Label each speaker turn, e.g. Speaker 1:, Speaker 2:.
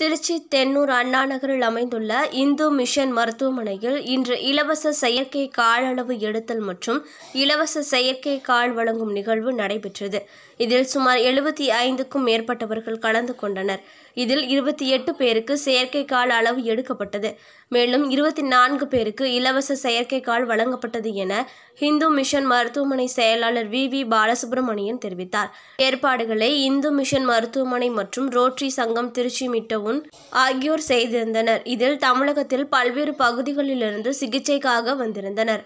Speaker 1: திருச்சி தென்னூர் அண்ணா நகரில் அமைந்துள்ள இந்து மிஷன் மருத்துவமனையில் இன்று இலவச செயற்கை கால் அளவு எடுத்தல் மற்றும் இலவச செயற்கை கால் வழங்கும் நிகழ்வு நடைபெற்றது இதில் சுமார் எழுபத்தி ஐந்துக்கும் மேற்பட்டவர்கள் கலந்து கொண்டனர் இதில் இருபத்தி எட்டு பேருக்கு செயற்கை கால் அளவு எடுக்கப்பட்டது மேலும் இருபத்தி நான்கு பேருக்கு இலவச செயற்கை கால் வழங்கப்பட்டது என இந்து மிஷன் மருத்துவமனை செயலாளர் வி வி பாலசுப்ரமணியன் தெரிவித்தார் ஏற்பாடுகளை இந்து மிஷன் மருத்துவமனை மற்றும் ரோட்ரி சங்கம் திருச்சி மிட்ட முன் ஆகியோர் செய்திருந்தனர் இதில் தமிழகத்தில் பல்வேறு பகுதிகளிலிருந்து சிகிச்சைக்காக
Speaker 2: வந்திருந்தனர்